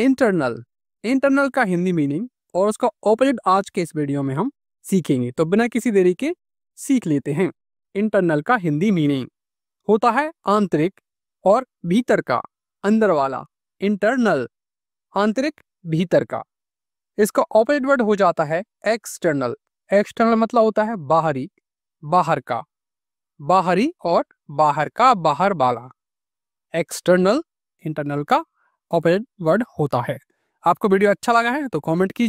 internal internal का Hindi meaning और उसका ऑपोजिट आज के इस वीडियो में हम सीखेंगे तो बिना किसी देरी के सीख लेते हैं इंटरनल का हिंदी मीनिंग होता है आंतरिक और भीतर का अंदर वाला इंटरनल आंतरिक भीतर का इसका ऑपोजिट वर्ड हो जाता है एक्सटर्नल एक्सटर्नल मतलब होता है बाहरी बाहर का बाहरी और बाहर का बाहर वाला एक्सटर्नल इंटरनल का ऑपरेट वर्ड होता है आपको वीडियो अच्छा लगा है तो कमेंट कीजिए